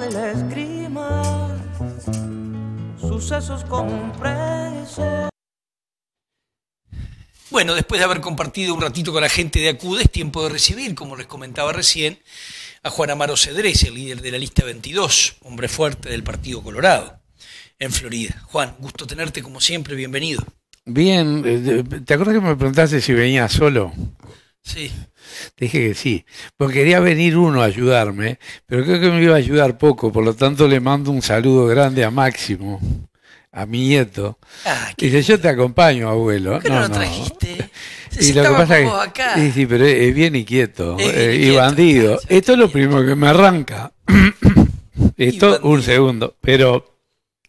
de la esgrima, sucesos Bueno, después de haber compartido un ratito con la gente de ACUDE, es tiempo de recibir, como les comentaba recién, a Juan Amaro Cedrés, el líder de la lista 22, hombre fuerte del Partido Colorado, en Florida. Juan, gusto tenerte como siempre, bienvenido. Bien, eh, ¿te acuerdas que me preguntaste si venía solo? Sí. Te dije que sí. Porque quería venir uno a ayudarme, pero creo que me iba a ayudar poco, por lo tanto le mando un saludo grande a Máximo, a mi nieto. Ah, dice, yo te acompaño, abuelo. ¿Por qué no, lo trajiste? y lo que pasa es que, acá. Sí, sí, pero es bien inquieto eh, y bandido. Esto es, lo primero que me arranca. Esto, un segundo, pero...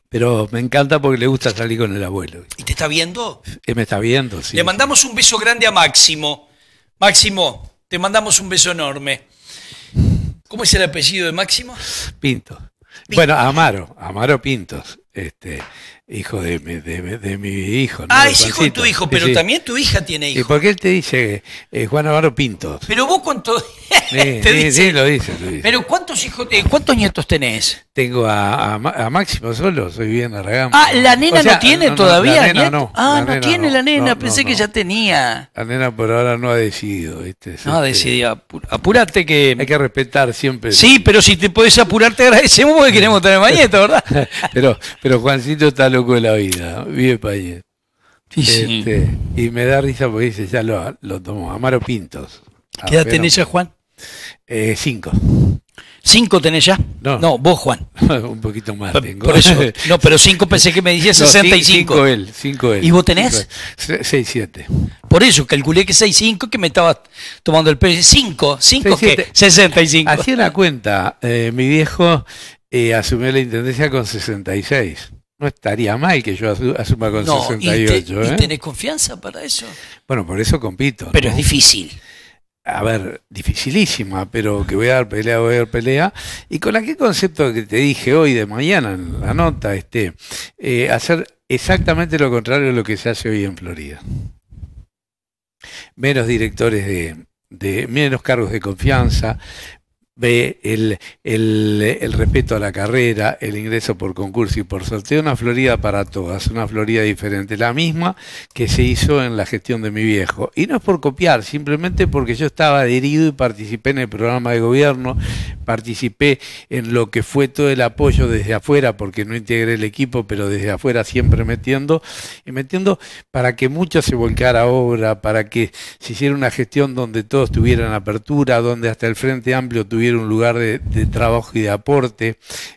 Pero me encanta porque le gusta salir con el abuelo. ¿Y te está viendo? Eh, me está viendo, sí. Le mandamos un beso grande a Máximo. Máximo, te mandamos un beso enorme. ¿Cómo es el apellido de Máximo? Pinto. Bueno, Amaro, Amaro Pintos. Este, hijo de, mi hijo. Ah, es hijo de tu hijo, pero también tu hija tiene hijos. ¿Y por qué él te dice eh, Juan Navarro Pinto? Pero vos cuántos... te Pero ¿cuántos hijos, cuántos nietos tenés? Tengo a, Máximo solo, soy bien arreglado. Ah, ¿la nena no tiene todavía? La no. Ah, no tiene la nena, pensé que ya tenía. La nena por ahora no ha decidido, no ha este, decidido, que... Hay que respetar siempre. Sí, pero si te podés apurarte agradecemos porque queremos tener más nietos, ¿verdad? pero, pero Juancito está loco de la vida, vive Payet. Sí, este, Y me da risa porque dice, ya lo, lo tomó, Amaro Pintos. ¿Qué edad ah, tenés ya, Juan? Eh, cinco. ¿Cinco tenés ya? No. vos, Juan. un poquito más tengo. no, pero cinco pensé que me decías 65. Cinco él, cinco él. ¿Y vos tenés? 6, 7. Por eso, calculé que 6, 5, que me estabas tomando el peso. Cinco, cinco, seis, 65. Hacía la cuenta, eh, mi viejo eh, asumió la intendencia con 66. No estaría mal que yo asuma con 68. Y ¿eh? tenés confianza para eso? Bueno, por eso compito. Pero es difícil. A ver, dificilísima, pero que voy a dar pelea, voy a dar pelea. Y con aquel concepto que te dije hoy de mañana en la nota, este, eh, hacer exactamente lo contrario de lo que se hace hoy en Florida. Menos directores de, de menos cargos de confianza, ve el, el, respeto a la carrera, el ingreso por concurso y por sorteo, una Florida para todas, una Florida diferente, la misma que se hizo en la gestión de mi viejo. Y no es por copiar, simplemente porque yo estaba adherido y participé en el programa de gobierno, participé en lo que fue todo el apoyo desde afuera, porque no integré el equipo, pero desde afuera siempre metiendo, y metiendo para que mucho se volcara a obra, para que se hiciera una gestión donde todos tuvieran apertura, donde hasta el Frente Amplio tuviera un lugar de, trabajo y de aporte.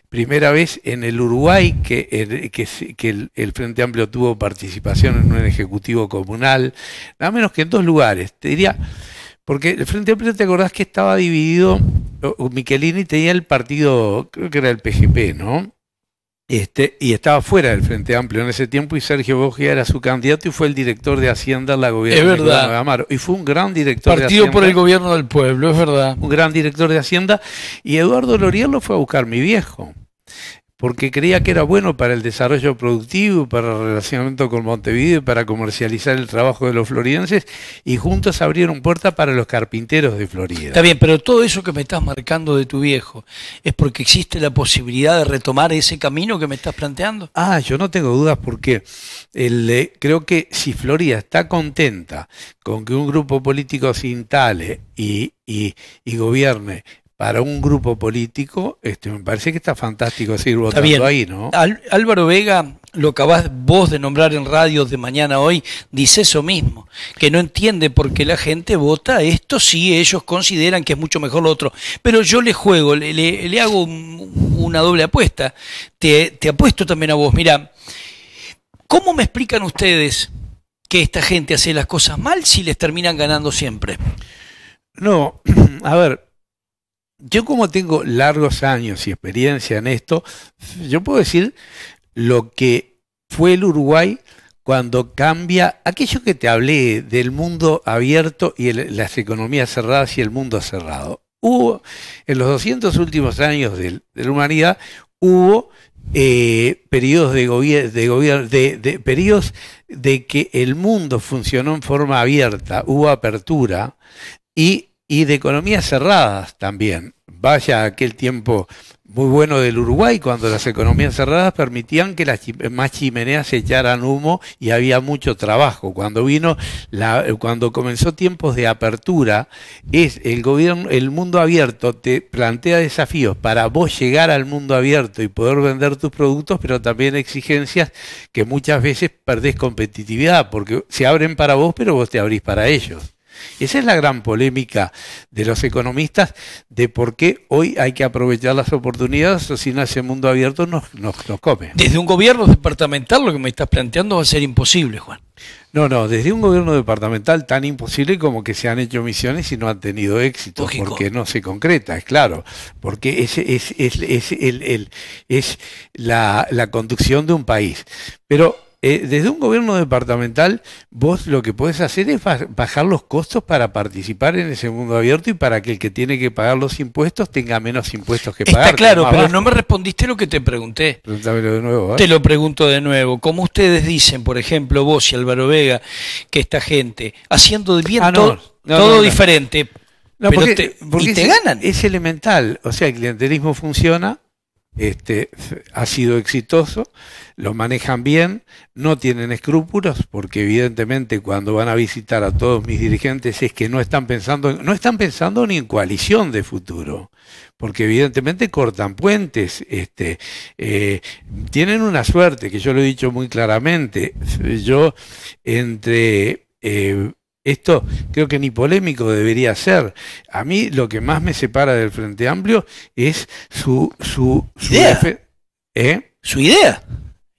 Primera vez en el Uruguay que, el, el Frente Amplio tuvo participación en un ejecutivo comunal, nada menos que en dos lugares, te diría, porque el Frente Amplio, ¿te acordás que estaba dividido Michelini tenía el partido, creo que era el PGP, ¿no? Este, y estaba fuera del Frente Amplio en ese tiempo y Sergio Bogia era su candidato y fue el director de Hacienda en la gobierno es verdad. Amaro. Y fue un gran director de Hacienda. por el gobierno del pueblo, es verdad. Un gran director de Hacienda. Y Eduardo Loriel lo fue a buscar mi viejo porque creía que era bueno para el desarrollo productivo, para el relacionamiento con Montevideo, para comercializar el trabajo de los floridenses, y juntos abrieron puertas para los carpinteros de Florida. Está bien, pero todo eso que me estás marcando de tu viejo, ¿es porque existe la posibilidad de retomar ese camino que me estás planteando? Ah, yo no tengo dudas porque eh, creo que si Florida está contenta con que un grupo político se instale y, y gobierne para un grupo político, este, me parece que está fantástico seguir votando ahí, ¿no? Álvaro Vega, lo acabás vos de nombrar en radio de mañana hoy, dice eso mismo, que no entiende por qué la gente vota esto si ellos consideran que es mucho mejor lo otro. Pero yo le juego, le, hago una doble apuesta. Te, te apuesto también a vos, Mira, ¿cómo me explican ustedes que esta gente hace las cosas mal si les terminan ganando siempre? No, a ver, yo como tengo largos años y experiencia en esto, yo puedo decir lo que fue el Uruguay cuando cambia aquello que te hablé del mundo abierto y las economías cerradas y el mundo cerrado. Hubo, en los 200 últimos años de, la humanidad, hubo eh, periodos de periodos de que el mundo funcionó en forma abierta, hubo apertura y y de economías cerradas también. Vaya aquel tiempo muy bueno del Uruguay cuando las economías cerradas permitían que las más chimeneas se echaran humo y había mucho trabajo. Cuando vino la, cuando comenzó tiempos de apertura, es el gobierno el mundo abierto te plantea desafíos para vos llegar al mundo abierto y poder vender tus productos, pero también exigencias que muchas veces perdés competitividad porque se abren para vos, pero vos te abrís para ellos esa es la gran polémica de los economistas de por qué hoy hay que aprovechar las oportunidades o si no ese mundo abierto nos, nos, nos come. Desde un gobierno departamental lo que me estás planteando va a ser imposible, Juan. No, no, desde un gobierno departamental tan imposible como que se han hecho misiones y no han tenido éxito, porque no se concreta, es claro, porque es, es, es, es el, la, la conducción de un país. Pero eh, desde un gobierno departamental, vos lo que podés hacer es bajar los costos para participar en ese mundo abierto y para que el que tiene que pagar los impuestos tenga menos impuestos que pagar. Está claro, pero no me respondiste lo que te pregunté. Pregúntamelo de nuevo. ¿eh? Te lo pregunto de nuevo. Como ustedes dicen, por ejemplo, vos y Álvaro Vega, que esta gente, haciendo bien todo, diferente, y te ganan. Es elemental. O sea, el clientelismo funciona este, ha sido exitoso, lo manejan bien, no tienen escrúpulos, porque evidentemente cuando van a visitar a todos mis dirigentes es que no están pensando, no están pensando ni en coalición de futuro, porque evidentemente cortan puentes, este, eh, tienen una suerte, que yo lo he dicho muy claramente, yo entre eh, esto creo que ni polémico debería ser. A mí lo que más me separa del Frente Amplio es su, idea. ¿Eh? Su idea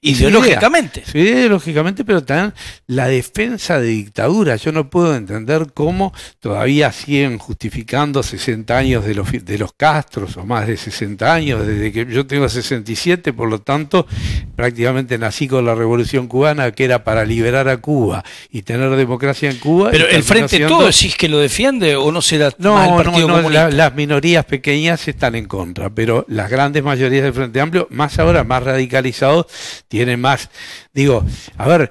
ideológicamente. Sí, ideológicamente, pero también la defensa de dictadura. Yo no puedo entender cómo todavía siguen justificando 60 años de los, de los Castros o más de 60 años, desde que yo tengo 67, por lo tanto, prácticamente nací con la Revolución Cubana, que era para liberar a Cuba y tener democracia en Cuba. Pero el Frente Todo decís que lo defiende o no se da no, las minorías pequeñas están en contra, pero las grandes mayorías del Frente Amplio, más ahora, más radicalizados, tiene más. Digo, a ver,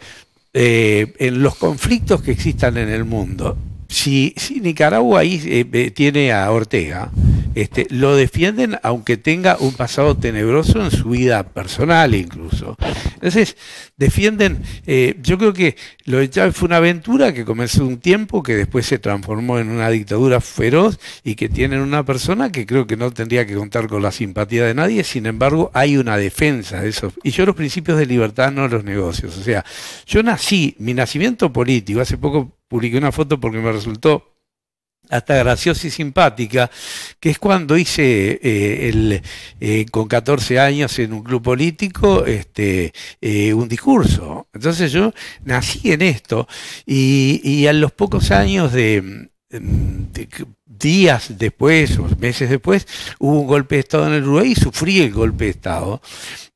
eh, en los conflictos que existan en el mundo, si, Nicaragua ahí eh, eh, tiene a Ortega, este, lo defienden aunque tenga un pasado tenebroso en su vida personal incluso. Entonces, defienden, eh, yo creo que lo de Chávez fue una aventura que comenzó un tiempo, que después se transformó en una dictadura feroz y que tienen una persona que creo que no tendría que contar con la simpatía de nadie, sin embargo hay una defensa de eso. Y yo los principios de libertad no los negocios, o sea, yo nací, mi nacimiento político, hace poco publiqué una foto porque me resultó hasta graciosa y simpática, que es cuando hice eh, el, eh, con 14 años en un club político este, eh, un discurso. Entonces yo nací en esto y, a los pocos años de, días después o meses después, hubo un golpe de Estado en el Uruguay y sufrí el golpe de Estado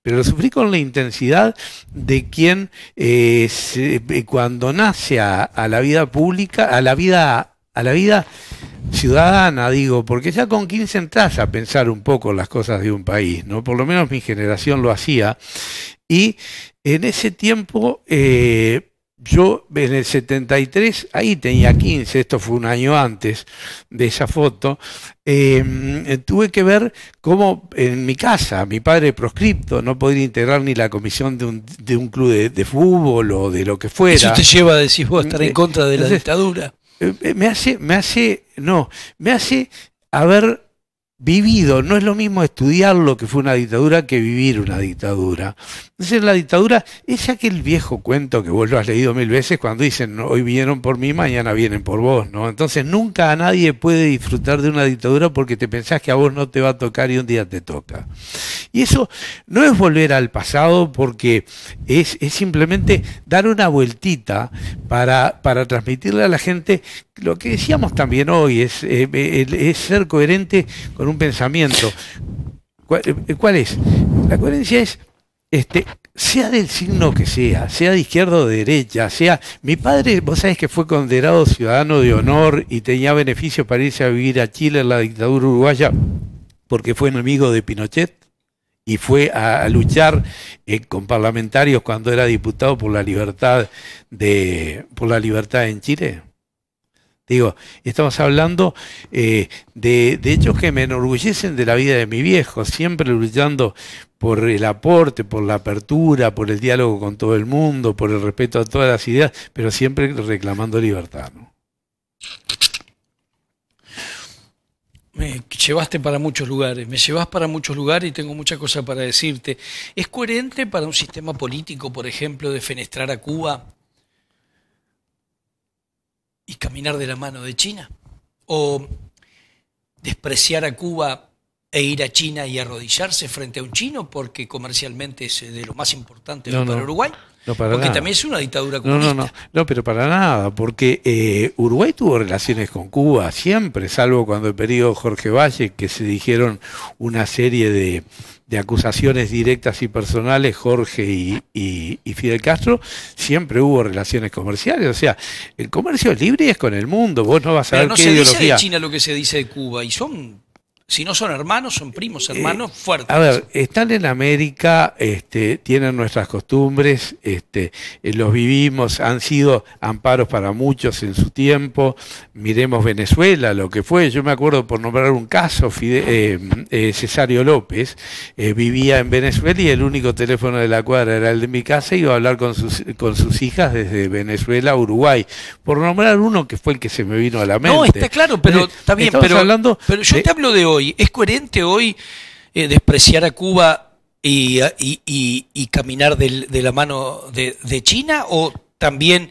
pero lo sufrí con la intensidad de quien eh, eh, cuando nace a, la vida pública, a la vida, a la vida ciudadana, digo, porque ya con 15 entras a pensar un poco las cosas de un país, ¿no? Por lo menos mi generación lo hacía. Y en ese tiempo eh, yo en el 73, ahí tenía 15, esto fue un año antes de esa foto, em, eh, tuve que ver cómo en mi casa, mi padre proscripto, no podía integrar ni la comisión de un, club de, fútbol o de lo que fuera. Eso te lleva, decís vos, a estar en eh, contra de la dictadura. Eh, me hace, me hace, no, me hace haber vivido, no es lo mismo estudiar lo que fue una dictadura que vivir una dictadura. Entonces la dictadura es aquel viejo cuento que vos lo has leído mil veces cuando dicen hoy vinieron por mí, mañana vienen por vos, ¿no? Entonces nunca a nadie puede disfrutar de una dictadura porque te pensás que a vos no te va a tocar y un día te toca. Y eso no es volver al pasado porque es, simplemente dar una vueltita para, para transmitirle a la gente lo que decíamos también hoy, es eh, eh, ser coherente con un pensamiento. Eh, ¿Cuál, es? La coherencia es este, sea del signo que sea, sea de izquierda o de derecha, sea. Mi padre, vos sabés que fue condenado ciudadano de honor y tenía beneficios para irse a vivir a Chile en la dictadura uruguaya porque fue enemigo de Pinochet y fue a, luchar eh, con parlamentarios cuando era diputado por la libertad de por la libertad en Chile. Digo, estamos hablando eh, de, de, hechos que me enorgullecen de la vida de mi viejo, siempre luchando por el aporte, por la apertura, por el diálogo con todo el mundo, por el respeto a todas las ideas, pero siempre reclamando libertad. Me llevaste para muchos lugares, me llevas para muchos lugares y tengo muchas cosas para decirte. ¿Es coherente para un sistema político, por ejemplo, de fenestrar a Cuba? y caminar de la mano de China? ¿O despreciar a Cuba e ir a China y arrodillarse frente a un chino porque comercialmente es eh, de lo más importante para Uruguay? No, porque también es una dictadura comunista. No, no, no, pero para nada, porque eh, Uruguay tuvo relaciones con Cuba siempre, salvo cuando el periodo Jorge Valle, que se dijeron una serie de, de acusaciones directas y personales, Jorge y, Fidel Castro, siempre hubo relaciones comerciales. O sea, el comercio libre es con el mundo, vos no vas a Pero ver no qué se Dice de China lo que se dice de Cuba, y son si no son hermanos, son primos, eh, hermanos eh, fuertes. A ver, están en América, este, tienen nuestras costumbres, este, eh, los vivimos, han sido amparos para muchos en su tiempo. Miremos Venezuela, lo que fue. Yo me acuerdo, por nombrar un caso, Cesario López vivía en Venezuela y el único teléfono de la cuadra era el de mi casa, y iba a hablar con sus, con sus hijas desde Venezuela a Uruguay. Por nombrar uno que fue el que se me vino a la mente. No, está claro, pero está bien, pero, hablando pero yo te hablo de ¿Es coherente hoy eh, despreciar a Cuba y, caminar de la mano de, China? ¿O también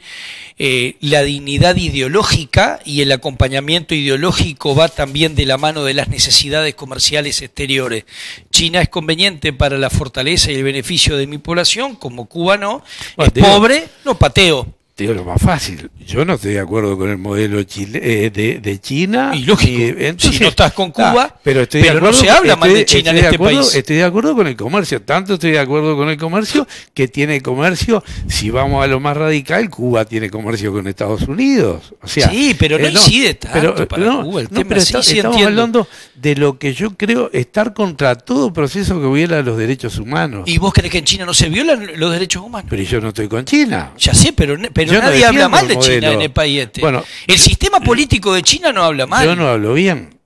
eh, la dignidad ideológica y el acompañamiento ideológico va también de la mano de las necesidades comerciales exteriores. China es conveniente para la fortaleza y el beneficio de mi población, como Cuba no, es pobre, no pateo lo más fácil. Yo no estoy de acuerdo con el modelo eh, de, China. Y lógico, si no estás con Cuba, pero, estoy de acuerdo, no se habla más de China en este país. Estoy de acuerdo con el comercio, tanto estoy de acuerdo con el comercio que tiene comercio, si vamos a lo más radical, Cuba tiene comercio con Estados Unidos. sea, sí, pero no, eh, incide tanto para Cuba. El estamos hablando de lo que yo creo estar contra todo proceso que viola los derechos humanos. ¿Y vos crees que en China no se violan los derechos humanos? Pero yo no estoy con China. Ya sé, pero Nadie habla mal de China en el país este. Bueno, el sistema político de China no habla mal. Yo no hablo bien.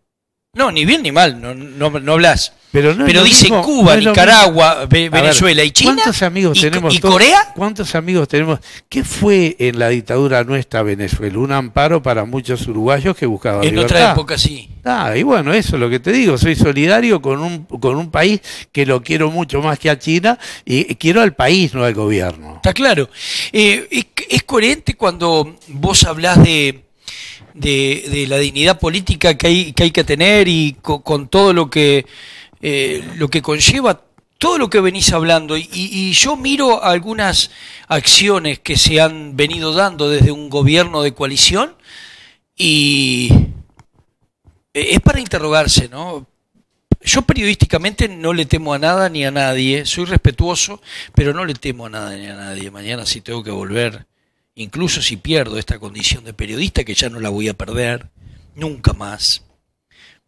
No, ni bien ni mal, no, no, hablas. Pero, dice Cuba, Nicaragua, Venezuela y China. amigos y, tenemos? Corea? ¿Cuántos amigos tenemos? ¿Qué fue en la dictadura nuestra Venezuela? Un amparo para muchos uruguayos que buscaban en libertad. En otra época sí. Ah, y bueno, eso es lo que te digo. Soy solidario con un, con un país que lo quiero mucho más que a China y quiero al país, no al gobierno. Está claro. Eh, es, coherente cuando vos hablas de de, la dignidad política que hay que, hay que tener y con, todo lo que, eh, lo que conlleva todo lo que venís hablando. Y, y, yo miro algunas acciones que se han venido dando desde un gobierno de coalición y eh, es para interrogarse, ¿no? Yo periodísticamente no le temo a nada ni a nadie, soy respetuoso, pero no le temo a nada ni a nadie. Mañana si tengo que volver incluso si pierdo esta condición de periodista, que ya no la voy a perder, nunca más.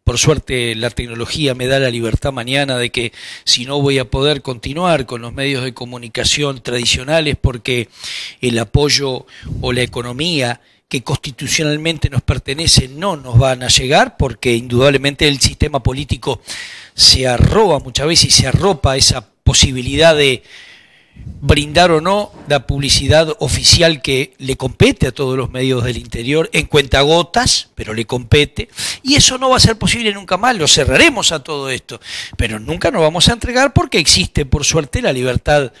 Por suerte la tecnología me da la libertad mañana de que si no voy a poder continuar con los medios de comunicación tradicionales porque el apoyo o la economía que constitucionalmente nos pertenece no nos van a llegar porque indudablemente el sistema político se arroba muchas veces y se arropa esa posibilidad de brindar o no la publicidad oficial que le compete a todos los medios del interior en cuentagotas, pero le compete, y eso no va a ser posible nunca más, lo cerraremos a todo esto, pero nunca nos vamos a entregar porque existe, por suerte, la libertad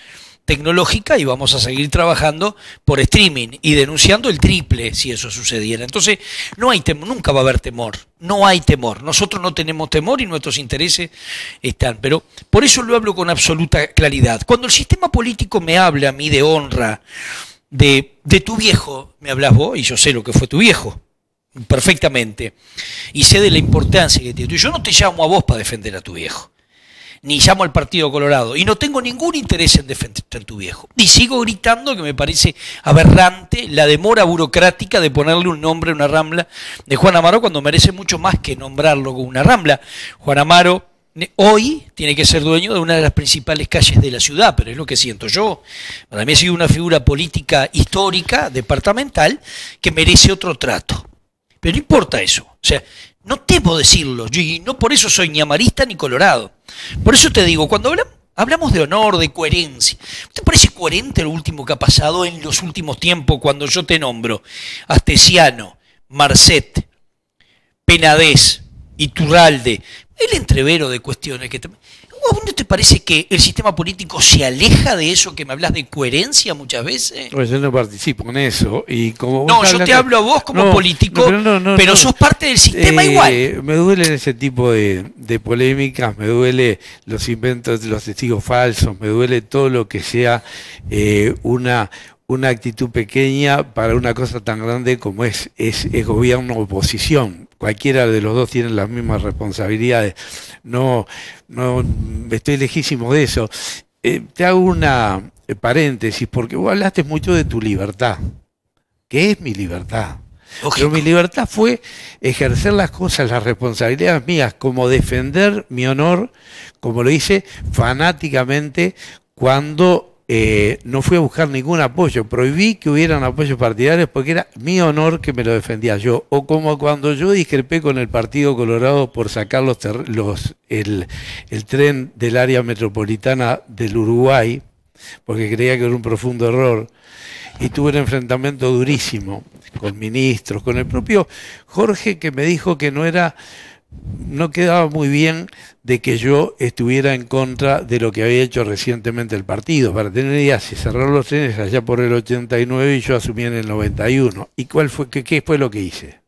tecnológica y vamos a seguir trabajando por streaming y denunciando el triple si eso sucediera. Entonces, no hay temor, nunca va a haber temor, no hay temor. Nosotros no tenemos temor y nuestros intereses están, pero por eso lo hablo con absoluta claridad. Cuando el sistema político me habla a mí de honra, de, de tu viejo, me hablas vos y yo sé lo que fue tu viejo perfectamente y sé de la importancia que tiene. Yo no te llamo a vos para defender a tu viejo ni llamo al Partido Colorado, y no tengo ningún interés en defender a tu viejo. Y sigo gritando que me parece aberrante la demora burocrática de ponerle un nombre a una rambla de Juan Amaro cuando merece mucho más que nombrarlo con una rambla. Juan Amaro hoy tiene que ser dueño de una de las principales calles de la ciudad, pero es lo que siento yo. Para mí ha sido una figura política histórica, departamental, que merece otro trato. Pero no importa eso. O sea, no temo decirlo, y no por eso soy ni amarista ni colorado. Por eso te digo, cuando hablamos, de honor, de coherencia, ¿te parece coherente lo último que ha pasado en los últimos tiempos cuando yo te nombro Astesiano, Marcet, Penadez, Iturralde, el entrevero de cuestiones que también ¿A vos no te parece que el sistema político se aleja de eso que me hablas de coherencia muchas veces? Pues yo no participo en eso. Y como no, yo te hablo a vos como político, pero, sos parte del sistema eh, igual. Me duele ese tipo de, polémicas, me duele los inventos de los testigos falsos, me duele todo lo que sea eh, una, una actitud pequeña para una cosa tan grande como es, es, es gobierno-oposición cualquiera de los dos tiene las mismas responsabilidades. No, no estoy lejísimo de eso. Eh, te hago una eh, paréntesis, porque vos hablaste mucho de tu libertad, que es mi libertad. Pero mi libertad fue ejercer las cosas, las responsabilidades mías, como defender mi honor, como lo hice fanáticamente cuando eh, no fui a buscar ningún apoyo, prohibí que hubieran apoyos partidarios porque era mi honor que me lo defendía yo, o como cuando yo discrepé con el Partido Colorado por sacar los, el tren del área metropolitana del Uruguay, porque creía que era un profundo error, y tuve un enfrentamiento durísimo con ministros, con el propio Jorge que me dijo que no era no quedaba muy bien de que yo estuviera en contra de lo que había hecho recientemente el partido. Para tener idea, se cerraron los trenes allá por el 89 y yo asumí en el 91. ¿Y cuál fue, qué, qué fue lo que hice?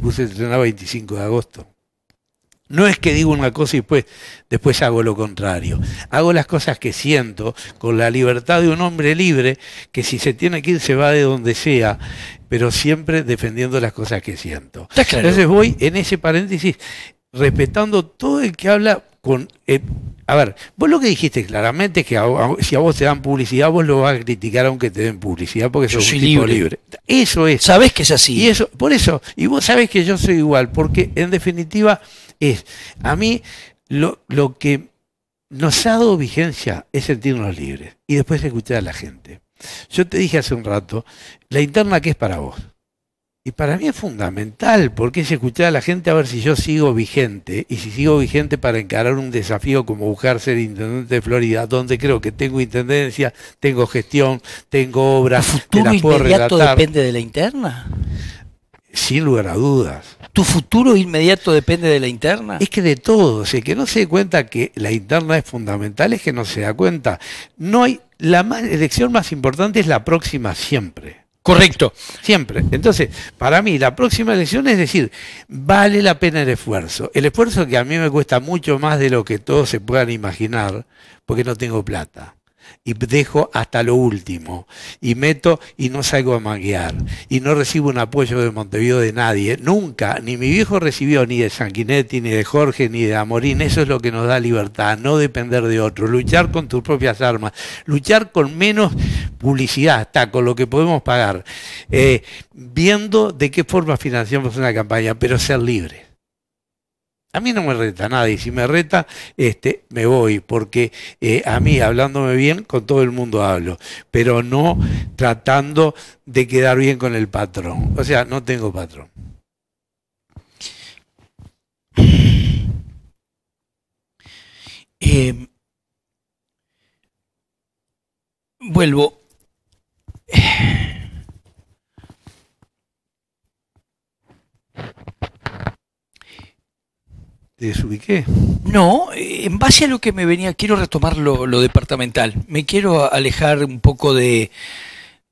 Puse el tren a 25 de agosto. No es que digo una cosa y después, hago lo contrario. Hago las cosas que siento con la libertad de un hombre libre que si se tiene que ir se va de donde sea, pero siempre defendiendo las cosas que siento. Entonces voy en ese paréntesis respetando todo el que habla con... Eh, a ver, vos lo que dijiste claramente es que si a vos te dan publicidad, vos lo vas a criticar aunque te den publicidad, porque sos soy un libre. Tipo libre. Eso es. Sabés que es así. eso, por eso, y vos sabés que yo soy igual, porque en definitiva es, a mí lo, lo que nos ha dado vigencia es sentirnos libres y después escuchar a la gente. Yo te dije hace un rato, la interna que es para vos. Y para mí es fundamental, porque es escuchar a la gente a ver si yo sigo vigente, y si sigo vigente para encarar un desafío como buscar ser intendente de Florida, donde creo que tengo intendencia, tengo gestión, tengo obras. ¿El futuro inmediato depende de la interna? sin lugar a dudas. ¿Tu futuro inmediato depende de la interna? Es que de todo. El que no se dé cuenta que la interna es fundamental, es que no se da cuenta. No hay. La elección más importante es la próxima siempre. Correcto. Siempre. Entonces, para mí, la próxima elección es decir, vale la pena el esfuerzo. El esfuerzo que a mí me cuesta mucho más de lo que todos se puedan imaginar, porque no tengo plata y dejo hasta lo último y meto y no salgo a manguear y no recibo un apoyo de Montevideo de nadie, nunca, ni mi viejo recibió ni de Sanguinetti, ni de Jorge, ni de Amorín, eso es lo que nos da libertad, no depender de otro, luchar con tus propias armas, luchar con menos publicidad, hasta con lo que podemos pagar, eh, viendo de qué forma financiamos una campaña, pero ser libre. A mí no me reta nadie, si me reta, este, me voy, porque eh, a mí, hablándome bien, con todo el mundo hablo, pero no tratando de quedar bien con el patrón. O sea, no tengo patrón. Em, vuelvo. No, eh, en base a lo que me venía, quiero retomar lo, departamental. Me quiero alejar un poco de,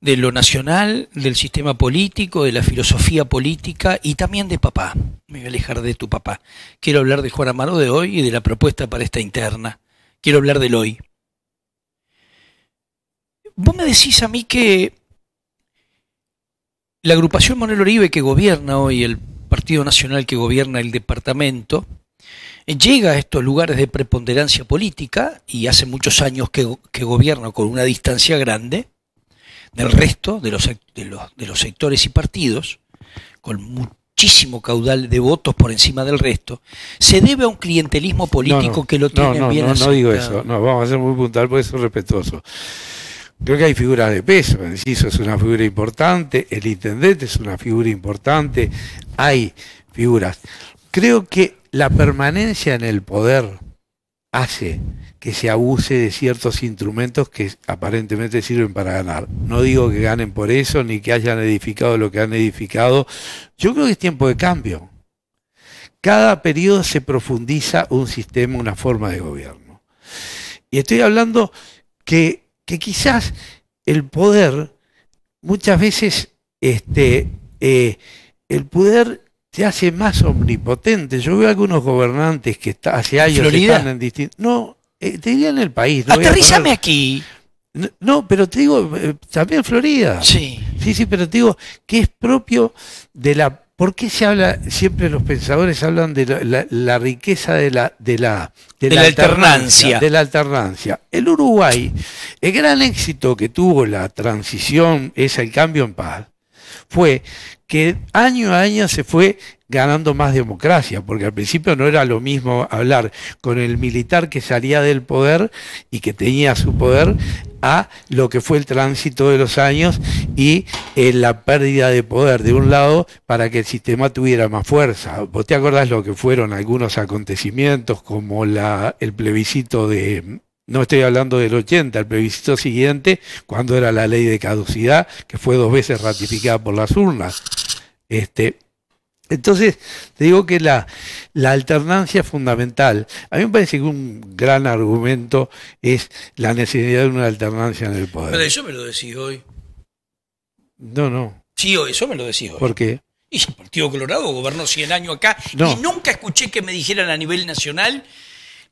lo nacional, del sistema político, de la filosofía política y también de papá. Me voy a alejar de tu papá. Quiero hablar de Juan Amaro de hoy y de la propuesta para esta interna. Quiero hablar del hoy. Vos me decís a mí que la agrupación Monel Oribe que gobierna hoy, el Partido Nacional que gobierna el departamento, Llega a estos lugares de preponderancia política y hace muchos años que, gobierna con una distancia grande del resto de los, sectores y partidos, con muchísimo caudal de votos por encima del resto, se debe a un clientelismo político que lo tiene bien no, No digo eso, no, vamos a ser muy puntual, por eso respetuoso. Creo que hay figuras de peso, eso es una figura importante, el intendente es una figura importante, hay figuras. Creo que la permanencia en el poder hace que se abuse de ciertos instrumentos que aparentemente sirven para ganar. No digo que ganen por eso, ni que hayan edificado lo que han edificado. Yo creo que es tiempo de cambio. Cada periodo se profundiza un sistema, una forma de gobierno. Y estoy hablando que, quizás el poder, muchas veces, este, eh, el poder se hace más omnipotente. Yo veo algunos gobernantes que está, hace años están en distintos. No, eh, te diría en el país. No aquí. No, pero te digo, eh, también Florida. Sí. Sí, sí, pero te digo que es propio de la. ¿Por qué se habla, siempre los pensadores hablan de la, riqueza de la, de la, De la alternancia. El Uruguay, el gran éxito que tuvo la transición es el cambio en paz fue que año a año se fue ganando más democracia, porque al principio no era lo mismo hablar con el militar que salía del poder y que tenía su poder a lo que fue el tránsito de los años y eh, la pérdida de poder de un lado para que el sistema tuviera más fuerza. ¿Vos te acordás lo que fueron algunos acontecimientos como el plebiscito de, no estoy hablando del 80, el plebiscito siguiente, cuando era la ley de caducidad, que fue dos veces ratificada por las urnas. Este, entonces, te digo que la, alternancia es fundamental. A mí me parece que un gran argumento es la necesidad de una alternancia en el poder. Pero eso me lo decís hoy. No, no. Sí, eso me lo decís hoy. ¿Por qué? Y el Partido Colorado gobernó 100 años acá y nunca escuché que me dijeran a nivel nacional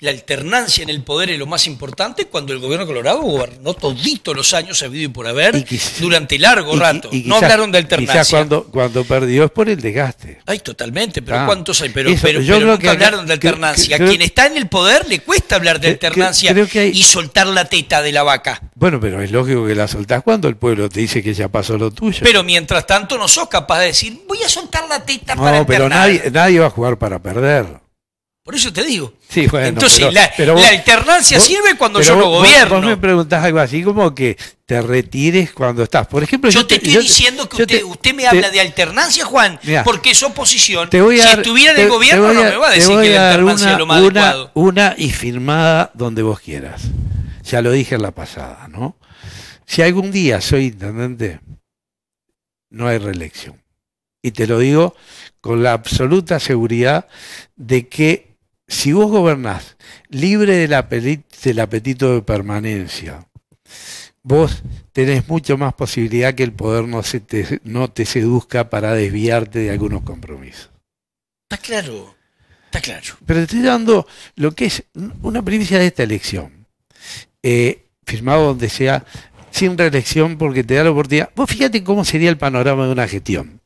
la alternancia en el poder es lo más importante cuando el gobierno Colorado gobernó todito los años habido y por haber durante largo rato. no hablaron de alternancia. cuando, cuando perdió es por el desgaste. Ay, totalmente, pero ah. ¿cuántos hay? Pero, yo creo nunca que hablaron de alternancia. a Quien está en el poder le cuesta hablar de alternancia y soltar la teta de la vaca. Bueno, pero es lógico que la soltás cuando el pueblo te dice que ya pasó lo tuyo. Pero mientras tanto no sos capaz de decir, voy a soltar la teta para para No, pero nadie, nadie va a jugar para perder. Por eso te digo. Sí, Entonces, la, alternancia sirve cuando yo no gobierno. Vos, me preguntás algo así como que te retires cuando estás. Por ejemplo, yo, te estoy diciendo que usted, me habla de alternancia, Juan, porque es oposición. si estuviera en el gobierno, no me va a decir que la alternancia es lo más adecuado. Una y firmada donde vos quieras. Ya lo dije en la pasada, ¿no? Si algún día soy intendente, no hay reelección. Y te lo digo con la absoluta seguridad de que si vos gobernás libre del, del apetito de permanencia, vos tenés mucho más posibilidad que el poder no, se te, no te seduzca para desviarte de algunos compromisos. Está claro, está claro. Pero te estoy dando lo que es una primicia de esta elección. Eh, firmado donde sea, sin reelección, porque te da la oportunidad. Vos fíjate cómo sería el panorama de una gestión.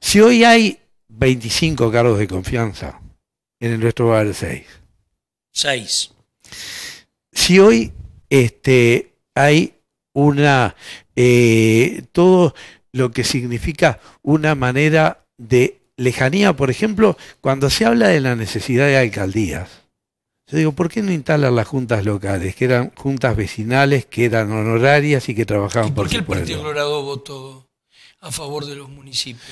Si hoy hay 25 cargos de confianza, en nuestro hogar 6. 6. Si hoy este, hay una, eh, todo lo que significa una manera de lejanía, por ejemplo, cuando se habla de la necesidad de alcaldías. Yo digo, ¿por qué no instalar las juntas locales, que eran juntas vecinales, que eran honorarias y que trabajaban ¿Y por, por qué el Partido Colorado votó a favor de los municipios?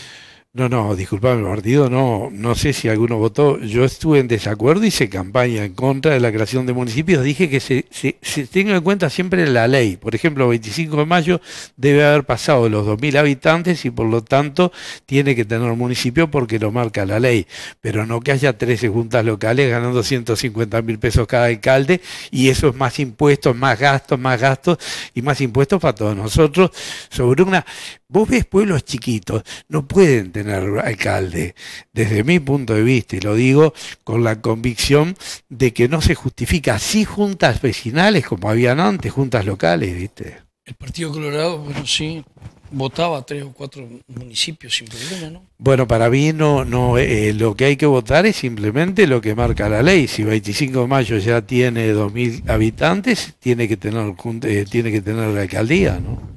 No, no, disculpame, partido, no, no sé si alguno votó. Yo estuve en desacuerdo, y se campaña en contra de la creación de municipios. Dije que se, se, tenga en cuenta siempre la ley. Por ejemplo, 25 de mayo debe haber pasado los 2.000 habitantes y por lo tanto tiene que tener un municipio porque lo marca la ley. Pero no que haya 13 juntas locales ganando 150.000 pesos cada alcalde y eso es más impuestos, más gastos, más gastos y más impuestos para todos nosotros sobre una... Vos ves pueblos chiquitos, no pueden tener alcalde. Desde mi punto de vista, y lo digo con la convicción de que no se justifica así juntas vecinales como habían antes, juntas locales, ¿viste? El Partido Colorado, bueno, sí, votaba tres o cuatro municipios sin problema, ¿no? Bueno, para mí no, no eh, lo que hay que votar es simplemente lo que marca la ley. Si 25 de mayo ya tiene 2.000 habitantes, tiene que tener, eh, tiene que tener la alcaldía, ¿no?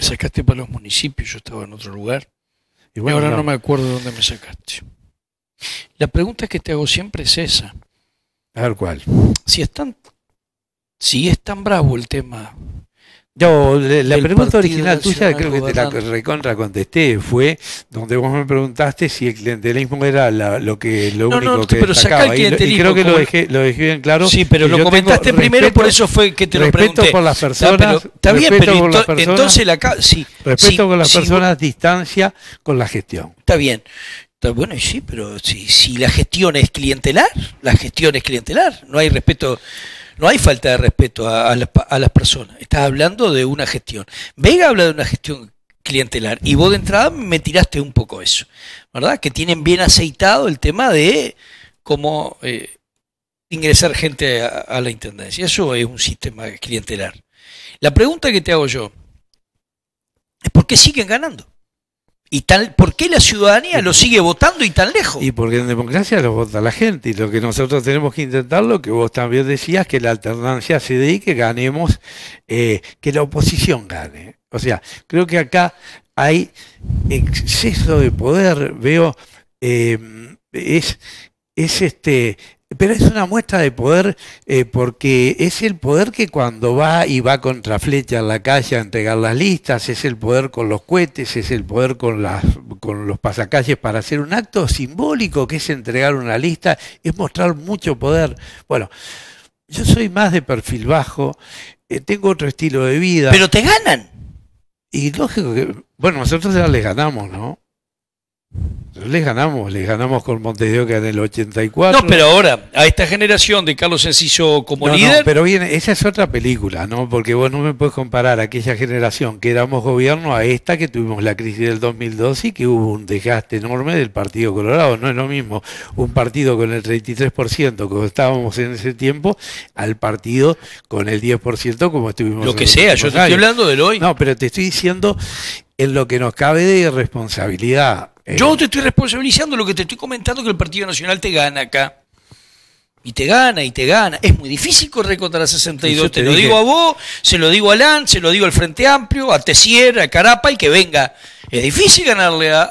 Me sacaste para los municipios, yo estaba en otro lugar. Y, ahora no. me acuerdo dónde me sacaste. La pregunta que te hago siempre es esa. A ver cuál. Si es si es tan bravo el tema yo, la pregunta original tuya creo que te la recontra contesté, fue donde vos me preguntaste si el clientelismo era la, lo que lo único que pero y, creo que lo dejé, bien claro. Sí, pero lo comentaste primero, por eso fue que te lo pregunté. Respeto por las ah, personas. Está, bien, pero entonces la sí. Respeto con las personas, distancia con la gestión. Está bien. Bueno, sí, pero si la gestión es clientelar, la gestión es clientelar, no hay respeto. No hay falta de respeto a, las personas. Estás hablando de una gestión. Vega habla de una gestión clientelar. Y vos de entrada me tiraste un poco eso, ¿verdad? Que tienen bien aceitado el tema de cómo eh, ingresar gente a, la intendencia. Eso es un sistema clientelar. La pregunta que te hago yo es por qué siguen ganando. ¿Y por qué la ciudadanía lo sigue votando y tan lejos? Y porque en democracia lo vota la gente y lo que nosotros tenemos que intentar, lo que vos también decías, que la alternancia se dé y que ganemos, eh, que la oposición gane. O sea, creo que acá hay exceso de poder, veo, eh, es, es este, pero es una muestra de poder eh, porque es el poder que cuando va y va contra flecha en la calle a entregar las listas, es el poder con los cohetes, es el poder con, las, con los pasacalles para hacer un acto simbólico que es entregar una lista, es mostrar mucho poder. Bueno, yo soy más de perfil bajo, eh, tengo otro estilo de vida. Pero te ganan. Y lógico que, bueno, nosotros ya les ganamos, ¿no? Les ganamos, les ganamos con de en el 84. No, pero ahora, a esta generación de Carlos Enciso como líder. No, pero bien, esa es otra película, ¿no? Porque vos no me puedes comparar aquella generación que éramos gobierno a esta que tuvimos la crisis del 2012 y que hubo un desgaste enorme del Partido Colorado. No es lo mismo un partido con el 33% como estábamos en ese tiempo al partido con el 10% como estuvimos Lo que sea, yo te estoy hablando del hoy. No, pero te estoy diciendo en lo que nos cabe de responsabilidad. Eh. Yo te estoy responsabilizando lo que te estoy comentando que el Partido Nacional te gana acá. Y te gana, y te gana. Es muy difícil correr contra la 62. Te, lo digo a vos, se lo digo a Lan, se lo digo al Frente Amplio, a Tesier, a Carapa y que venga. Es difícil ganarle a,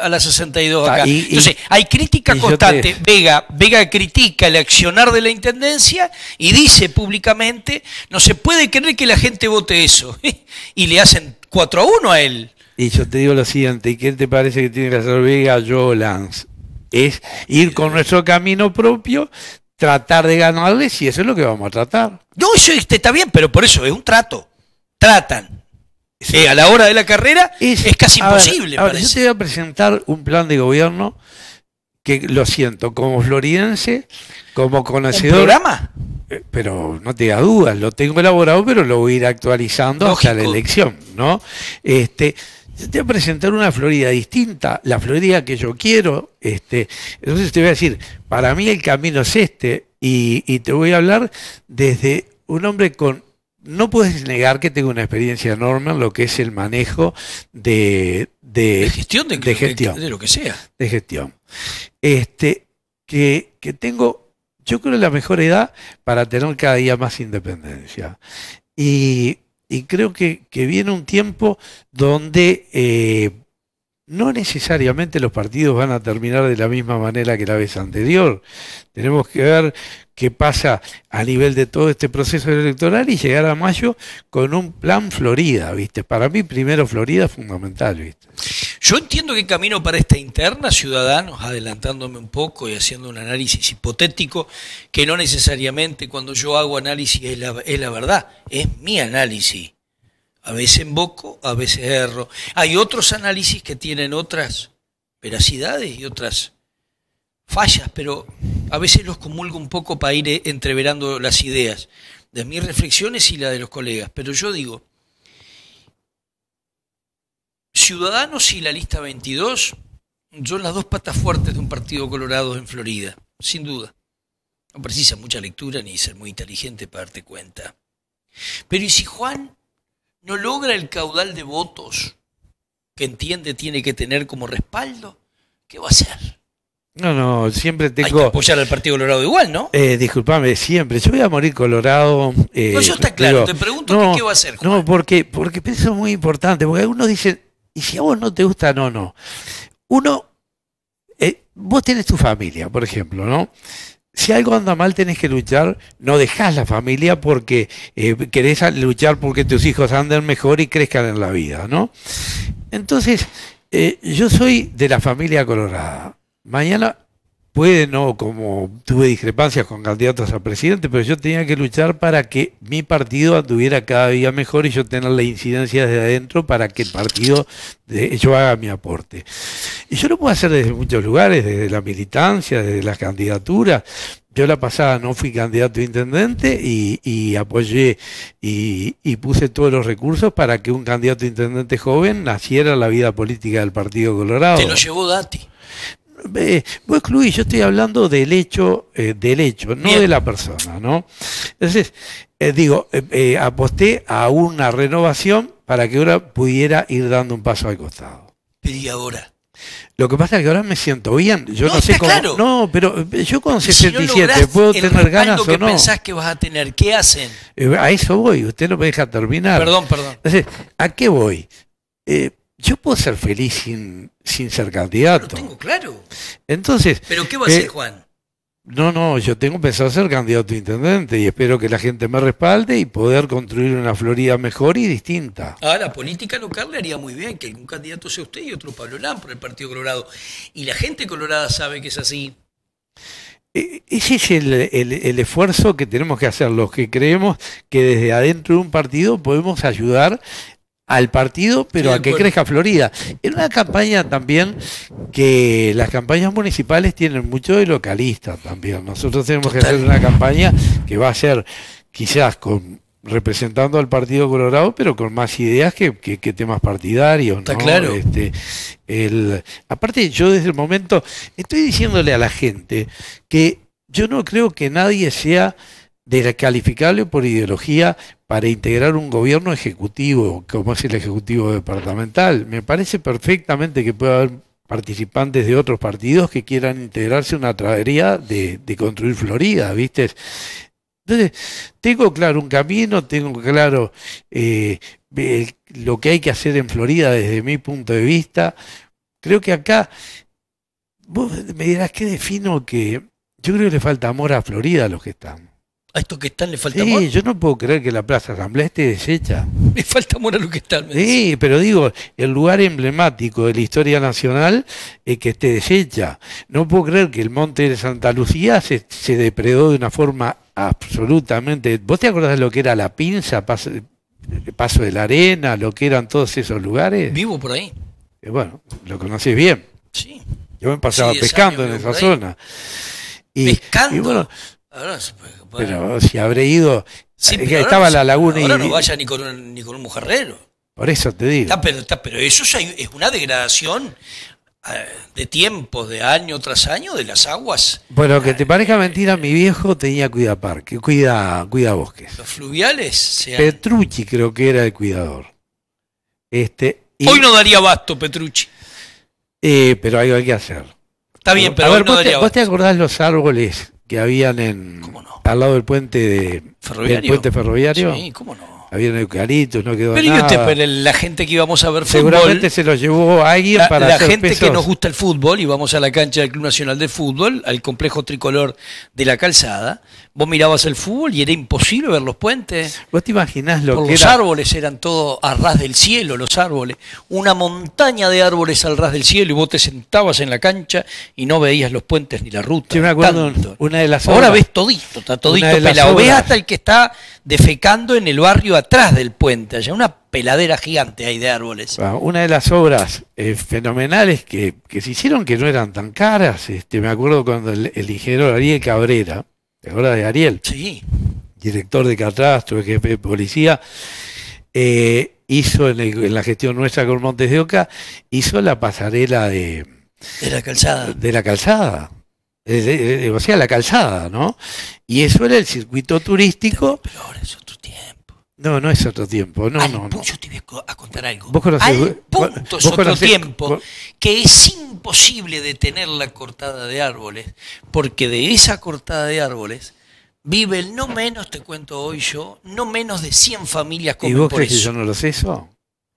a, la 62 ah, acá. Entonces, hay crítica constante. Vega, Vega critica el accionar de la Intendencia y dice públicamente, no se puede creer que la gente vote eso. y le hacen 4 a 1 a él. Y yo te digo lo siguiente, ¿y ¿qué te parece que tiene que hacer Vega, yo, Lance? Es ir con nuestro camino propio, tratar de ganarles y eso es lo que vamos a tratar. No, eso este, está bien, pero por eso es un trato. Tratan. Eh, a la hora de la carrera es, casi imposible. Ahora, yo te voy a presentar un plan de gobierno que lo siento, como floridense, como conocedor. ¿Un programa? Eh, pero no te hagas dudas, lo tengo elaborado, pero lo voy a ir actualizando hasta la elección, ¿no? Este, te voy a presentar una Florida distinta, la Florida que yo quiero. Este, entonces te voy a decir, para mí el camino es este y, te voy a hablar desde un hombre con... No puedes negar que tengo una experiencia enorme en lo que es el manejo de... De, gestión, de, gestión de, lo que sea. De gestión. Este, que, que tengo, yo creo, la mejor edad para tener cada día más independencia. Y y creo que, viene un tiempo donde eh, no necesariamente los partidos van a terminar de la misma manera que la vez anterior. Tenemos que ver qué pasa a nivel de todo este proceso electoral y llegar a mayo con un plan Florida, ¿viste? Para mí primero Florida es fundamental, ¿viste? Yo entiendo que camino para esta interna, ciudadanos, adelantándome un poco y haciendo un análisis hipotético, que no necesariamente cuando yo hago análisis es la, es la verdad, es mi análisis. A veces emboco, a veces erro. Hay otros análisis que tienen otras veracidades y otras fallas, pero a veces los comulgo un poco para ir eh, entreverando las ideas de mis reflexiones y la de los colegas. Pero yo digo, Ciudadanos y la lista 22 son las dos patas fuertes de un partido colorado en Florida, sin duda. No precisa mucha lectura ni ser muy inteligente para darte cuenta. Pero ¿y si Juan no logra el caudal de votos que entiende tiene que tener como respaldo? ¿Qué va a hacer? No, no, siempre tengo. Hay que apoyar al Partido Colorado igual, ¿no? Eh, disculpame, siempre. Yo voy a morir Colorado. Eh, no, yo está claro. te pregunto qué va a hacer. No, porque, porque eso es muy importante. Porque algunos dicen, y si a vos no te gusta, no, no. Uno, eh, vos tenés tu familia, por ejemplo, ¿no? si algo anda mal tenés que luchar, no dejás la familia porque eh, querés luchar porque tus hijos anden mejor y crezcan en la vida, ¿no? Entonces, yo soy de la familia colorada mañana puede no, como tuve discrepancias con candidatos a presidente, pero yo tenía que luchar para que mi partido anduviera cada día mejor y yo tener la incidencia desde adentro para que el partido eh, yo haga mi aporte. Y yo lo puedo hacer desde muchos lugares, desde la militancia, desde las candidaturas. Yo la pasada no fui candidato a intendente y, apoyé y, y, puse todos los recursos para que un candidato a intendente joven naciera la vida política del Partido Colorado. Te lo llevó Dati voy eh, vos Luis, yo estoy hablando del hecho, eh, del hecho, no de la persona, ¿no? Entonces, eh, digo, aposté a una renovación para que ahora pudiera ir dando un paso al costado. ¿y ahora? Lo que pasa es que ahora me siento bien. Yo no, sé cómo. No, pero yo con 67 puedo tener ganas o no. pensás que vas a tener? ¿Qué hacen? a eso voy. Usted no me deja terminar. Perdón, perdón. Entonces, ¿a qué voy? Eh, yo puedo ser feliz sin, sin ser candidato. Lo tengo claro. Entonces. ¿Pero qué va a hacer, eh, Juan? No, no, yo tengo pensado ser candidato a intendente y espero que la gente me respalde y poder construir una Florida mejor y distinta. Ah, la política local le haría muy bien que algún candidato sea usted y otro Pablo Lán por el Partido Colorado. Y la gente colorada sabe que es así. Eh, ese es el, esfuerzo que tenemos que hacer los que creemos que desde adentro de un partido podemos ayudar al partido, pero a que crezca Florida. En una campaña también que las campañas municipales tienen mucho de localista también. Nosotros tenemos que hacer una campaña que va a ser quizás con representando al Partido Colorado, pero con más ideas que, temas partidarios. Está claro. Este, aparte, yo desde el momento estoy diciéndole a la gente que yo no creo que nadie sea descalificable por ideología para integrar un gobierno ejecutivo, como es el ejecutivo departamental. Me parece perfectamente que pueda haber participantes de otros partidos que quieran integrarse una traería de, construir Florida, ¿viste? Entonces, tengo claro un camino, tengo claro eh, lo que hay que hacer en Florida desde mi punto de vista. Creo que acá, vos me dirás, que defino que... Yo creo que le falta amor a Florida a los que están. A esto que están le falta sí, yo no puedo creer que la Plaza Asamblea esté deshecha. Me falta amor a lo que están. sí, pero digo, el lugar emblemático de la historia nacional es que esté deshecha. No puedo creer que el monte de Santa Lucía se, depredó de una forma absolutamente. ¿Vos te acordás de lo que era la pinza, paso, paso de la arena, lo que eran todos esos lugares? Vivo por ahí. Eh, bueno, lo conocés bien. Sí. Yo me pasaba pescando en esa zona. ¿Pescando? bueno, Ahora pero si habré ido. Eh, estaba la laguna y. no vaya ni con un, ni con un mujerrero. Por eso te digo. pero, está, pero, eso es una degradación eh, de tiempos, de año tras año, de las aguas. Bueno, que ah, te parezca eh, mentira, mi viejo tenía cuidaparque, cuida, cuida bosques. Los fluviales. Sean... Petrucci creo que era el cuidador. Este, Hoy no daría basto, Petrucci. Eh, pero hay que hacer. Está bien, pero vos, te, vos te acordás los árboles que habían en, al lado del puente, ¿Ferroviario? puente ferroviario. cómo no. Había eucaliptos, no quedó pero nada. pero la gente que íbamos a ver Seguramente fútbol, se lo llevó a la, para La gente que nos gusta el fútbol, y vamos a la cancha del Club Nacional de Fútbol, al complejo tricolor de la calzada, vos mirabas el fútbol y era imposible ver los puentes. ¿Vos te imaginás lo Por era. Los árboles eran todo a ras del cielo, los árboles. Una montaña de árboles al ras del cielo, y vos te sentabas en la cancha y no veías los puentes ni la ruta. Yo me acuerdo una de las Ahora ves todito, está todito pelado. Ves hasta el que está defecando en el barrio atrás del puente, allá, una peladera gigante ahí de árboles. Ah, una de las obras eh, fenomenales que, se hicieron que no eran tan caras, este, me acuerdo cuando el, ingeniero Ariel Cabrera, ¿te obra de Ariel? Sí. Director de catastro, jefe de policía, eh, hizo en, la gestión nuestra con Montes de Oca, hizo la pasarela de... De la calzada. De la calzada. Eh, o sea, la calzada, ¿no? Y eso era el circuito turístico. Pero eso tú tienes. No, no es otro tiempo. Yo te voy a contar algo. ¿Vos Al punto es otro tiempo que es imposible detener la cortada de árboles, porque de esa cortada de árboles vive el no menos, te cuento hoy yo, no menos de 100 familias como ¿Y vos crees que yo no lo sé eso?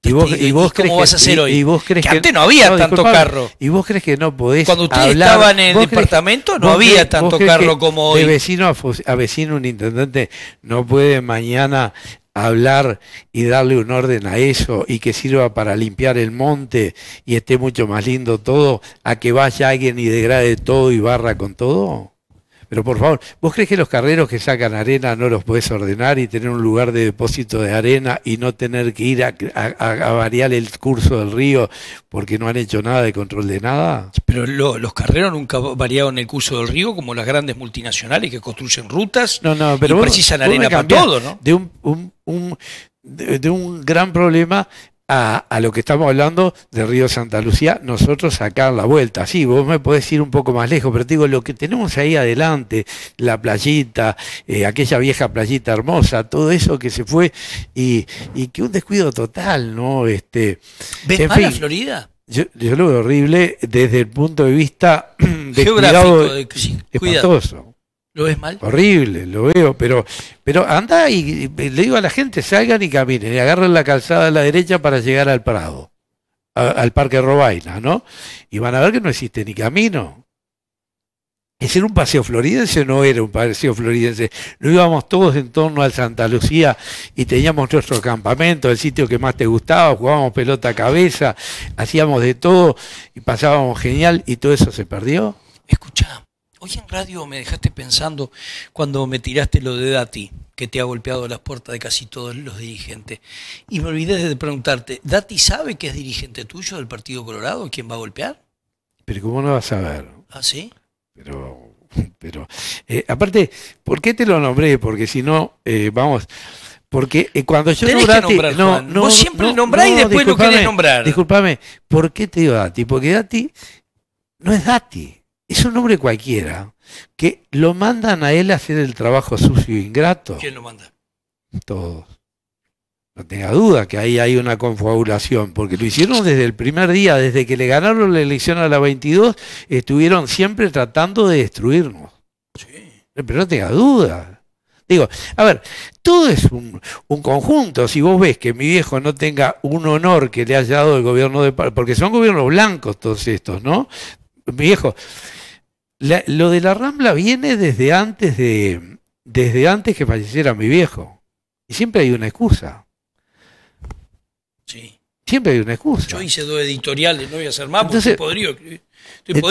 ¿Y vos, y vos ¿Cómo crees vas a hacer hoy? Y vos crees que, antes no había tanto carro. ¿Y vos crees que no podés Cuando ustedes estaban en el departamento no había tanto carro como hoy. De vecino a, vecino un intendente no puede mañana hablar y darle un orden a eso y que sirva para limpiar el monte y esté mucho más lindo todo, a que vaya alguien y degrade todo y barra con todo? Pero por favor, ¿vos crees que los carreros que sacan arena no los puedes ordenar y tener un lugar de depósito de arena y no tener que ir a, variar el curso del río porque no han hecho nada de control de nada? Pero los carreros nunca variaron el curso del río como las grandes multinacionales que construyen rutas no, no, pero precisan arena para todo, ¿no? De un, un, de, un gran problema a, lo que estamos hablando de Río Santa Lucía, nosotros sacar la vuelta. Sí, vos me podés ir un poco más lejos, pero te digo, lo que tenemos ahí adelante, la playita, eh, aquella vieja playita hermosa, todo eso que se fue y, y que un descuido total, ¿no? Este, ¿Ves Florida? Yo, lo veo horrible desde el punto de vista de Geográfico, de, espantoso. ¿Lo ves mal? Horrible, lo veo, pero, pero anda y, le digo a la gente, salgan y caminen, y agarren la calzada a la derecha para llegar al Prado, al Parque Robaina, ¿no? Y van a ver que no existe ni camino. es era un paseo floridense, no era un paseo floridense. no íbamos todos en torno al Santa Lucía y teníamos nuestro campamento, el sitio que más te gustaba, jugábamos pelota a cabeza, hacíamos de todo y pasábamos genial y todo eso se perdió. escuchamos hoy en radio me dejaste pensando cuando me tiraste lo de Dati, que te ha golpeado las puertas de casi todos los dirigentes. Y me olvidé de preguntarte, ¿Dati sabe que es dirigente tuyo del Partido Colorado, quién va a golpear? Pero ¿cómo no va a saber? ¿Ah, sí? Pero, pero, eh, aparte, ¿por qué te lo nombré? Porque si no, eh, vamos... Porque eh, cuando yo Tenés que no, no, Vos siempre no, nombrás y después lo querés nombrar. Disculpame, ¿por qué te digo Dati? Porque Dati no es Dati. Es un hombre cualquiera que lo mandan a él a hacer el trabajo sucio e ingrato. ¿Quién lo manda? Todos. No tenga duda que ahí hay una confabulación, porque lo hicieron desde el primer día, desde que le ganaron la elección a la 22, estuvieron siempre tratando de destruirnos. Sí. Pero no tenga duda. Digo, a ver, todo es un, un, conjunto. Si vos ves que mi viejo no tenga un honor que le haya dado el gobierno de... Porque son gobiernos blancos todos estos, ¿no? Mi viejo lo de la Rambla viene desde antes de desde antes que falleciera mi viejo. Y siempre hay una excusa. Sí. Siempre hay una excusa. Yo hice dos editoriales, no voy a hacer más porque entonces, podría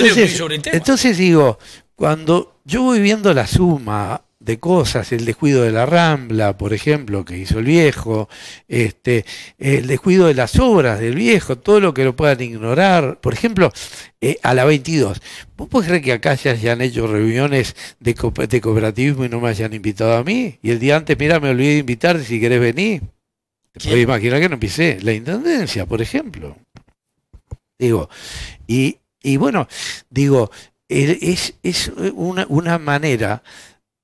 escribir sobre el tema. Entonces digo, cuando yo voy viendo la suma de cosas, el descuido de la rambla, por ejemplo, que hizo el viejo, este, el descuido de las obras del viejo, todo lo que lo puedan ignorar, por ejemplo, eh, a la 22. ¿Vos podés creer que acá se hayan hecho reuniones de, cooperativismo y no me hayan invitado a mí? Y el día antes, mira, me olvidé de invitarte, si querés venir. Te podés imaginar que no empecé. La Intendencia, por ejemplo. Digo, y, y bueno, digo, es, una, una manera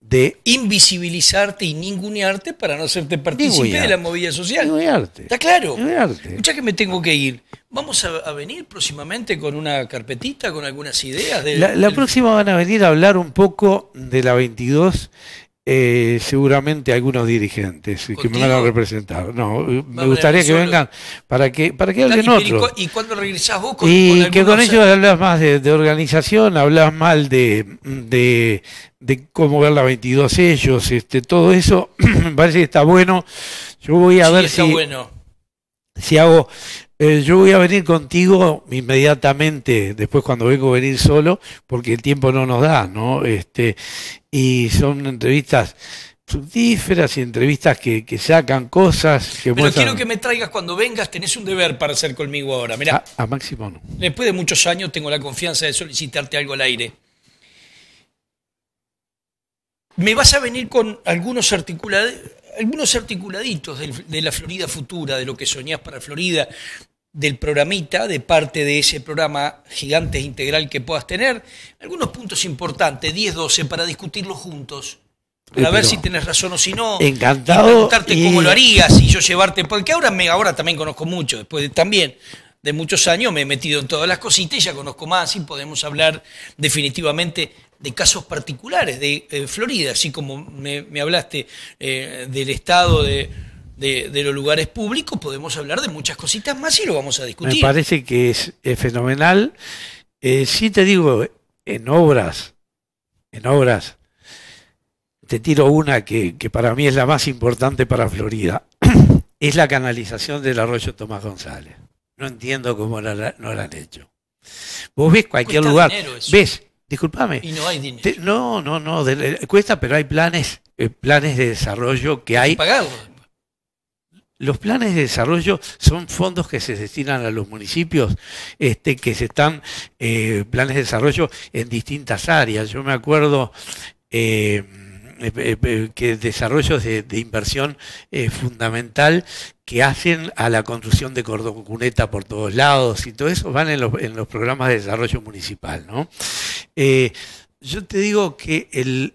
de invisibilizarte y ningunearte para no hacerte partícipe de la movida social. Ningunearte. ¿Está claro? Ningunearte. Escucha que me tengo que ir, ¿vamos a, venir próximamente con una carpetita, con algunas ideas? de la, próxima van a venir a hablar un poco de la 22 eh, seguramente algunos dirigentes que me van a representar. No, me gustaría que vengan para que para que alguien ¿Y cuándo regresás vos Y que con ellos hablas más de, organización, hablas mal de, cómo ver la 22 ellos, este, todo eso me parece que está bueno. Yo voy a ver si... si hago eh, yo voy a venir contigo inmediatamente, después cuando vengo a venir solo, porque el tiempo no nos da, ¿no? Este, y son entrevistas fructíferas y entrevistas que, sacan cosas. Que Pero quiero que me traigas cuando vengas, tenés un deber para hacer conmigo ahora. Mirá, a, máximo no. Después de muchos años tengo la confianza de solicitarte algo al aire. Me vas a venir con algunos articulados algunos articuladitos de, la Florida futura, de lo que soñás para Florida, del programita, de parte de ese programa gigante e integral que puedas tener, algunos puntos importantes, 10, 12, para discutirlos juntos. Para eh, ver si tienes razón o si no. Encantado. Y preguntarte cómo lo harías y yo llevarte. Porque ahora, me, ahora también conozco mucho, después también de muchos años me he metido en todas las cositas y ya conozco más y podemos hablar definitivamente de casos particulares de eh, Florida, así como me, hablaste eh, del estado de, los lugares públicos, podemos hablar de muchas cositas más y lo vamos a discutir. Me parece que es, fenomenal. si eh, sí te digo, en obras, en obras, te tiro una que, que para mí es la más importante para Florida, es la canalización del arroyo Tomás González. No entiendo cómo no lo han hecho. Vos ves cualquier lugar, ves, Disculpame. Y no hay dinero. no, no, no, eh, cuesta, pero hay planes, eh, planes de desarrollo que hay. Pagado. Los planes de desarrollo son fondos que se destinan a los municipios, este, que se están eh, planes de desarrollo en distintas áreas. Yo me acuerdo eh, eh, eh, que desarrollos de, inversión fundamental que hacen a la construcción de cordón cuneta por todos lados y todo eso van en los, programas de desarrollo municipal. yo te digo que el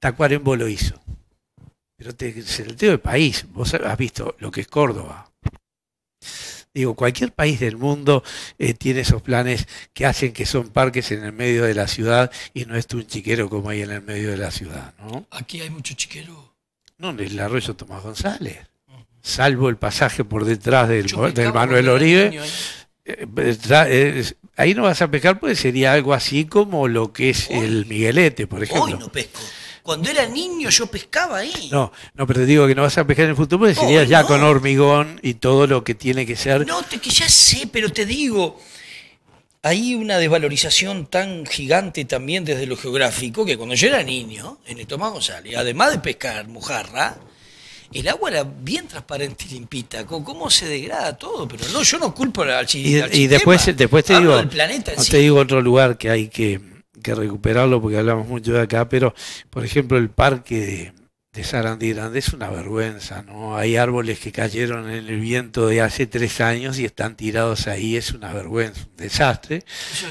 Tacuarembo lo hizo, pero te, se el de país, vos has visto lo que es Córdoba. Digo, cualquier país del mundo eh, tiene esos planes que hacen que son parques en el medio de la ciudad y no es un chiquero como hay en el medio de la ciudad. ¿no? ¿Aquí hay mucho chiquero? No, en el arroyo Tomás González. Salvo el pasaje por detrás del, del Manuel Oribe. Eh, ahí no vas a pescar pues sería algo así como lo que es el Miguelete, por ejemplo. Hoy no pesco. Cuando era niño yo pescaba ahí. No, no, pero te digo que no vas a pescar en el futuro porque oh, ya con hormigón y todo lo que tiene que ser. No, te, que ya sé, pero te digo, hay una desvalorización tan gigante también desde lo geográfico que cuando yo era niño, en el Tomás González, además de pescar mojarra, el agua era bien transparente y limpita, con cómo se degrada todo, pero no, yo no culpo al, al y, y después, te digo, no te digo otro lugar que hay que que recuperarlo porque hablamos mucho de acá, pero por ejemplo el parque de de Sarandí es una vergüenza, ¿no? Hay árboles que cayeron en el viento de hace tres años y están tirados ahí, es una vergüenza, un desastre.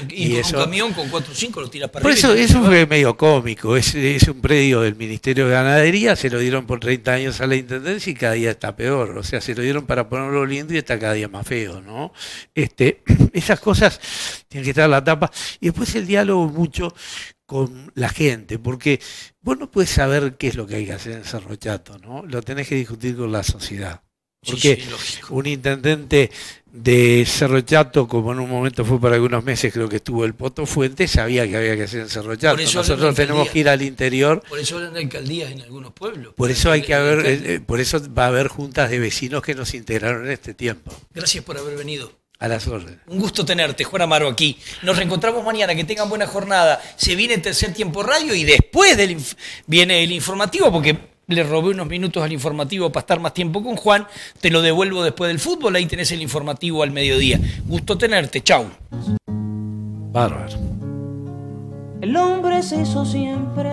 y, un camión con cuatro o cinco lo tira para Por eso, eso fue medio cómico, es, es, un predio del Ministerio de Ganadería, se lo dieron por 30 años a la Intendencia y cada día está peor, o sea, se lo dieron para ponerlo lindo y está cada día más feo, ¿no? Este, esas cosas tienen que estar a la tapa. Y después el diálogo mucho con la gente, porque vos no puedes saber qué es lo que hay que hacer en Cerro Chato, ¿no? Lo tenés que discutir con la sociedad. Porque un intendente de Cerro Chato, como en un momento fue para algunos meses, creo que estuvo el Poto Fuente, sabía que había que hacer en Cerro Chato. Nosotros tenemos que ir al interior. Por eso hablan alcaldías en algunos pueblos. Por eso hay que haber, eh, eh, por eso va a haber juntas de vecinos que nos integraron en este tiempo. Gracias por haber venido. A las órdenes. Un gusto tenerte, Juan Amaro, aquí. Nos reencontramos mañana, que tengan buena jornada. Se viene el tercer tiempo radio y después viene el informativo, porque le robé unos minutos al informativo para estar más tiempo con Juan. Te lo devuelvo después del fútbol, ahí tenés el informativo al mediodía. Gusto tenerte, chau. Bárbaro. El hombre se hizo siempre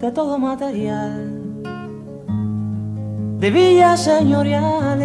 de todo material, de villas señoriales.